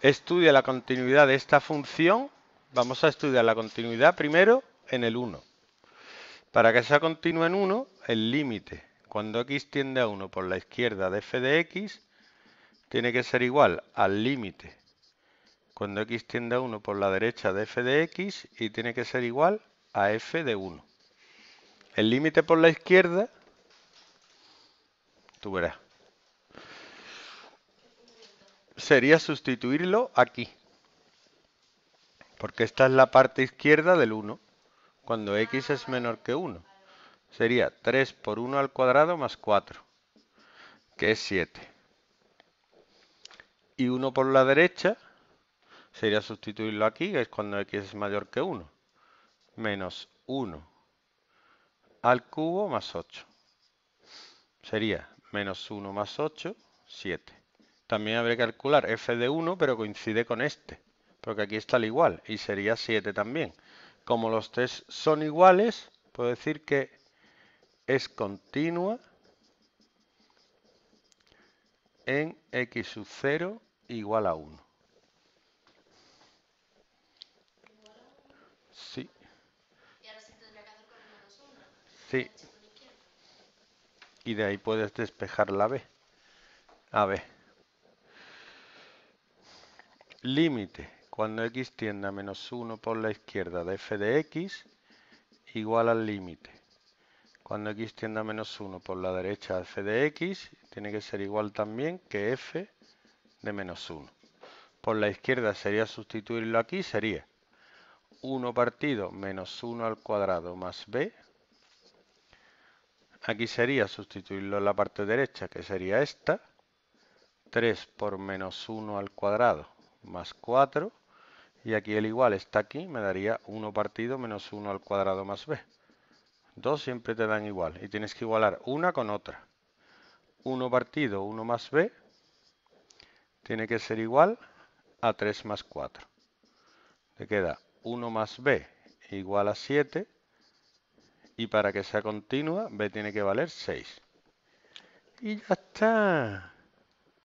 Estudia la continuidad de esta función. Vamos a estudiar la continuidad primero en el 1. Para que sea continua en 1, el límite cuando x tiende a 1 por la izquierda de f de x tiene que ser igual al límite cuando x tiende a 1 por la derecha de f de x y tiene que ser igual a f de 1. El límite por la izquierda, tú verás, sería sustituirlo aquí. Porque esta es la parte izquierda del 1, cuando x es menor que 1. Sería 3 por 1 al cuadrado más 4, que es 7. Y 1 por la derecha sería sustituirlo aquí, que es cuando x es mayor que 1. Menos 1 al cubo más 8. Sería menos 1 más 8, 7. También habré que calcular f de 1, pero coincide con este, porque aquí está el igual, y sería 7 también. Como los tres son iguales, puedo decir que es continua en x sub 0 igual a 1. Sí. Y ahora Sí. Y de ahí puedes despejar la B. A ver límite cuando x tiende a menos 1 por la izquierda de f de x igual al límite. Cuando x tiende a menos 1 por la derecha de f de x tiene que ser igual también que f de menos 1. Por la izquierda sería sustituirlo aquí, sería 1 partido menos 1 al cuadrado más b. Aquí sería sustituirlo en la parte derecha, que sería esta. 3 por menos 1 al cuadrado más 4. Y aquí el igual está aquí, me daría 1 partido menos 1 al cuadrado más b. 2 siempre te dan igual y tienes que igualar una con otra. 1 partido 1 más b tiene que ser igual a 3 más 4. Te queda 1 más b igual a 7 y para que sea continua b tiene que valer 6. Y ya está.